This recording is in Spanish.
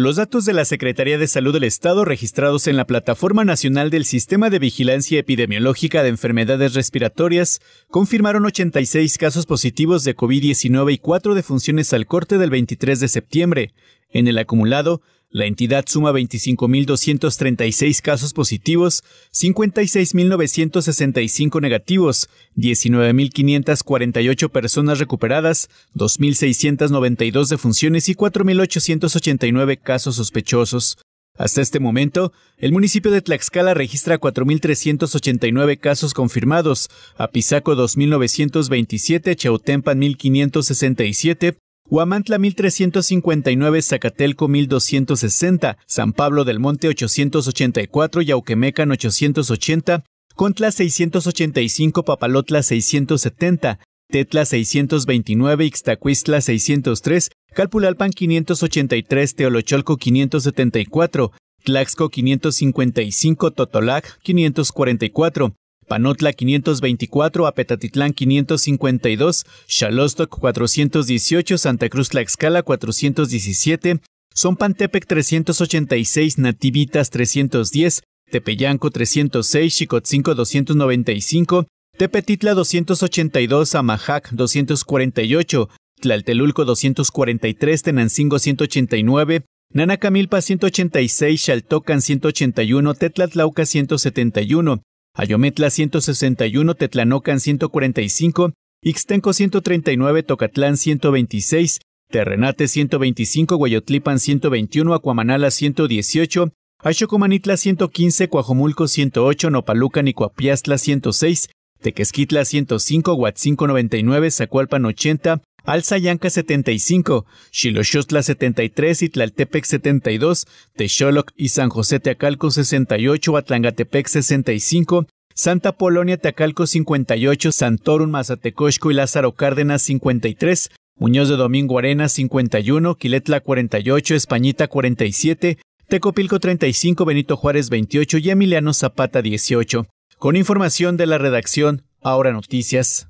Los datos de la Secretaría de Salud del Estado registrados en la Plataforma Nacional del Sistema de Vigilancia Epidemiológica de Enfermedades Respiratorias confirmaron 86 casos positivos de COVID-19 y 4 defunciones al corte del 23 de septiembre, en el acumulado, la entidad suma 25.236 casos positivos, 56.965 negativos, 19.548 personas recuperadas, 2.692 defunciones y 4.889 casos sospechosos. Hasta este momento, el municipio de Tlaxcala registra 4.389 casos confirmados, Apizaco 2.927, Chautempan 1.567, Huamantla 1359, Zacatelco 1260, San Pablo del Monte 884, Yauquemecan 880, Contla 685, Papalotla 670, Tetla 629, Ixtacuistla 603, Calpulalpan 583, Teolocholco 574, Tlaxco 555, Totolac 544, Panotla 524, Apetatitlán 552, Xalostoc 418, Santa Cruz Tlaxcala 417, Zompantepec 386, Nativitas 310, Tepeyanco 306, Chicotzinco 295, Tepetitla 282, Amajac 248, Tlaltelulco 243, Tenancingo 189, Nanacamilpa 186, Xaltocan 181, Tetlatlauca 171, Ayometla 161, Tetlanocan 145, Ixtenco 139, Tocatlán 126, Terrenate 125, Guayotlipan 121, Acuamanala 118, Axocomanitla 115, Cuajomulco 108, Nopalucan y Cuapiastla 106, Tequesquitla 105, Huatzinco 99, Zacualpan 80, Yanka, 75, Xiloxostla 73 Itlaltepec, 72, Texoloc y San José Teacalco 68, Atlangatepec 65, Santa Polonia Teacalco 58, Santorum Mazatecosco y Lázaro Cárdenas 53, Muñoz de Domingo Arena 51, Quiletla 48, Españita 47, Tecopilco 35, Benito Juárez 28 y Emiliano Zapata 18. Con información de la redacción, ahora noticias.